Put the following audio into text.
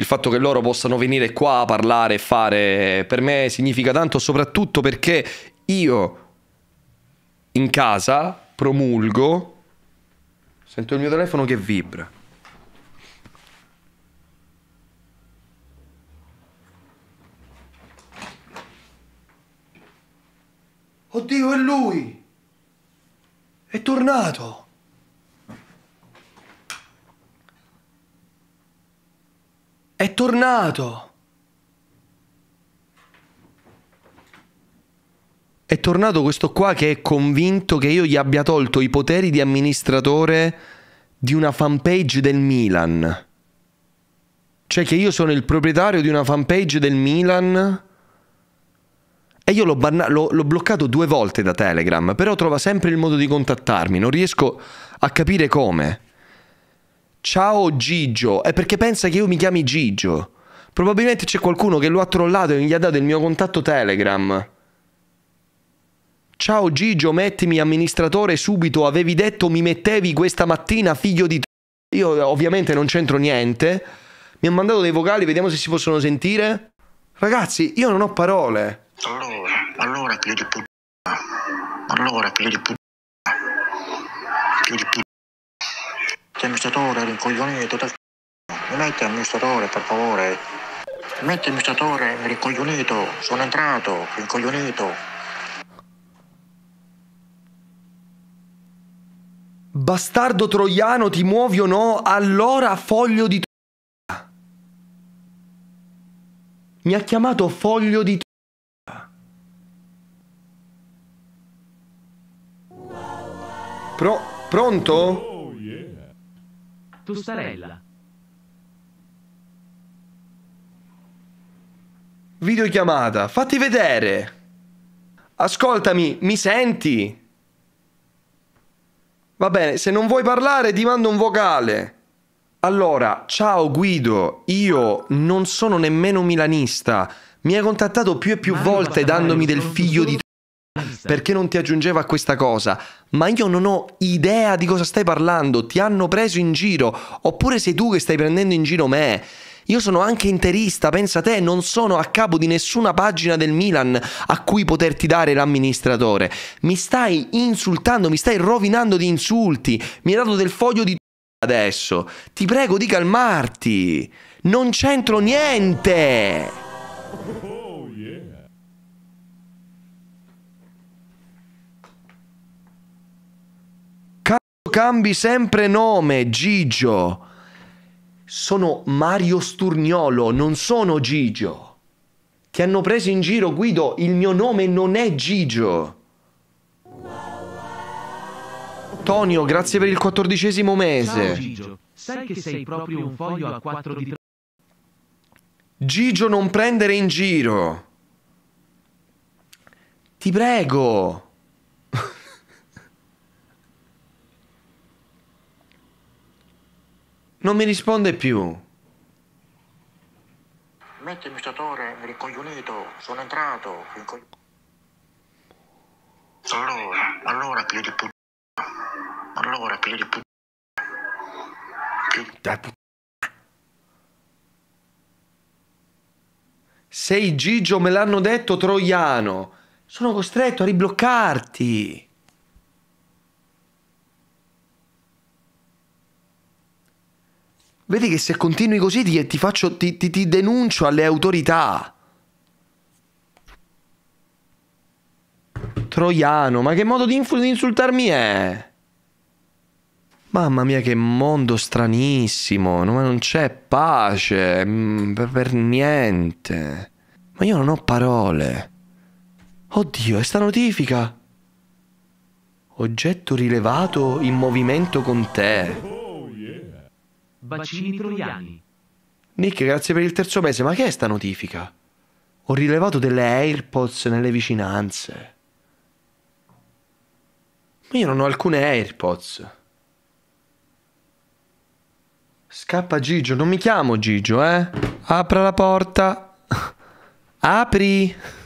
il fatto che loro possano venire qua a parlare e fare per me significa tanto, soprattutto perché io in casa promulgo. Sento il mio telefono che vibra. Oddio, è lui! È tornato! È tornato! È tornato questo qua che è convinto che io gli abbia tolto i poteri di amministratore di una fanpage del Milan. Cioè che io sono il proprietario di una fanpage del Milan e io l'ho, l'ho, l'ho bloccato due volte da Telegram, però trova sempre il modo di contattarmi, non riesco a capire come. Ciao Gigio, è perché pensa che io mi chiami Gigio. Probabilmente c'è qualcuno che lo ha trollato e gli ha dato il mio contatto Telegram. Ciao Gigio, mettimi amministratore subito, avevi detto mi mettevi questa mattina, figlio di... Io ovviamente non c'entro niente. Mi ha mandato dei vocali, vediamo se si possono sentire. Ragazzi, io non ho parole. Allora, allora, figlio di puttana. Allora, figlio di puttana. Figlio di puttana amministratore rincoglionito del c***o. Mi metti amministratore, per favore. Mi metti amministratore rincoglionito. Sono entrato, rincoglionito. Bastardo troiano, ti muovi o no? Allora foglio di t***a. Mi ha chiamato foglio di t***a. Pro- pronto? Tostarella. Videochiamata, fatti vedere. Ascoltami, mi senti? Va bene, se non vuoi parlare ti mando un vocale. Allora, ciao Guido, io non sono nemmeno milanista. Mi hai contattato più e più volte dandomi del figlio di perché non ti aggiungeva questa cosa, ma io non ho idea di cosa stai parlando, ti hanno preso in giro, oppure sei tu che stai prendendo in giro me. Io sono anche interista, pensa te, non sono a capo di nessuna pagina del Milan a cui poterti dare l'amministratore. Mi stai insultando, mi stai rovinando di insulti, mi hai dato del foglio di adesso. Ti prego di calmarti. Non c'entro niente. cambi sempre nome, Gigio. Sono Mario Sturniolo, non sono Gigio. Ti hanno preso in giro, Guido, il mio nome non è Gigio. Tonio, grazie per il quattordicesimo mese. Ciao Gigio, sai che sei proprio un foglio a quattro di 3. Gigio, non prendere in giro. Ti prego. Non mi risponde più. Mettimi statore, ricoglionito, sono entrato. Rincogl... Allora, allora figlio di puttana. Allora figlio di puttana. Figlio di Sei Gigio, me l'hanno detto troiano. Sono costretto a ribloccarti. Vedi che se continui così ti, ti, faccio, ti, ti denuncio alle autorità. Troiano, ma che modo di, di insultarmi è? Mamma mia che mondo stranissimo, ma non c'è pace, mm, per, per niente. Ma io non ho parole. Oddio, è sta notifica. Oggetto rilevato in movimento con te. Bacini troiani. Nick, grazie per il terzo mese, ma che è sta notifica? Ho rilevato delle AirPods nelle vicinanze. Ma io non ho alcune AirPods. Scappa Gigio, non mi chiamo Gigio, eh? Apra la porta. Apri.